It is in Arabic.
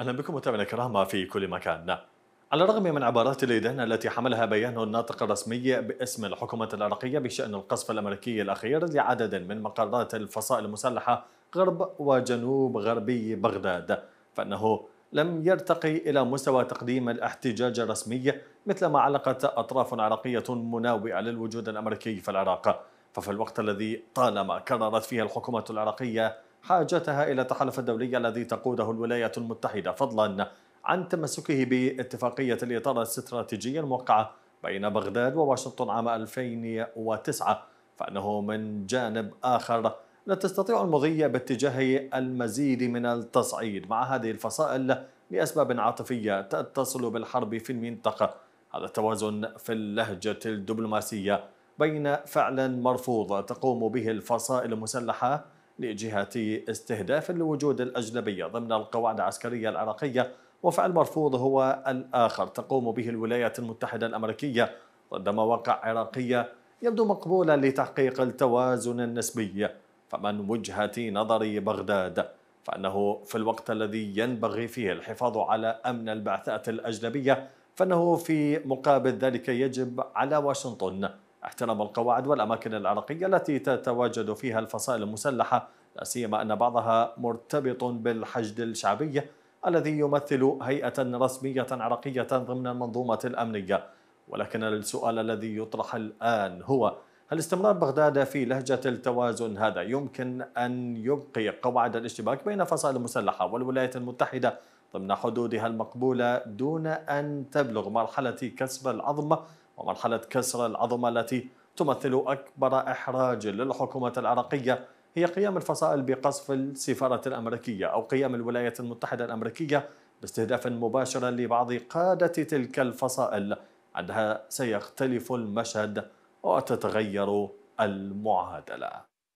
أهلا بكم متابعينا الكرام في كل مكان نعم. على الرغم من عبارات الإدانة التي حملها بيانه الناطق الرسمي باسم الحكومة العراقية بشأن القصف الأمريكي الأخير لعدد من مقرات الفصائل المسلحة غرب وجنوب غربي بغداد فإنه لم يرتقي إلى مستوى تقديم الاحتجاج الرسمي مثل ما علقت أطراف عراقية مناوئة للوجود الأمريكي في العراق ففي الوقت الذي طالما كررت فيه الحكومة العراقية حاجتها إلى التحالف الدولي الذي تقوده الولايات المتحدة فضلا عن تمسكه باتفاقية الإطار الاستراتيجي الموقعة بين بغداد وواشنطن عام 2009 فأنه من جانب آخر لا تستطيع المضي باتجاه المزيد من التصعيد مع هذه الفصائل لأسباب عاطفية تتصل بالحرب في المنطقة هذا التوازن في اللهجة الدبلوماسية بين فعل مرفوض تقوم به الفصائل المسلحة لجهة استهداف الوجود الأجنبية ضمن القواعد العسكرية العراقية وفعل مرفوض هو الآخر تقوم به الولايات المتحدة الأمريكية ضد مواقع عراقية يبدو مقبولا لتحقيق التوازن النسبي فمن وجهة نظر بغداد فأنه في الوقت الذي ينبغي فيه الحفاظ على أمن البعثات الأجنبية فأنه في مقابل ذلك يجب على واشنطن احترام القواعد والأماكن العراقية التي تتواجد فيها الفصائل المسلحة لا سيما أن بعضها مرتبط بالحشد الشعبي الذي يمثل هيئة رسمية عراقية ضمن المنظومة الأمنية ولكن السؤال الذي يطرح الآن هو هل استمرار بغداد في لهجة التوازن هذا يمكن أن يبقي قواعد الاشتباك بين فصائل المسلحة والولايات المتحدة ضمن حدودها المقبولة دون أن تبلغ مرحلة كسب العظمة ومرحلة كسر العظمة التي تمثل أكبر إحراج للحكومة العراقية هي قيام الفصائل بقصف السفارة الأمريكية أو قيام الولايات المتحدة الأمريكية باستهداف مباشر لبعض قادة تلك الفصائل عندها سيختلف المشهد وتتغير المعادلة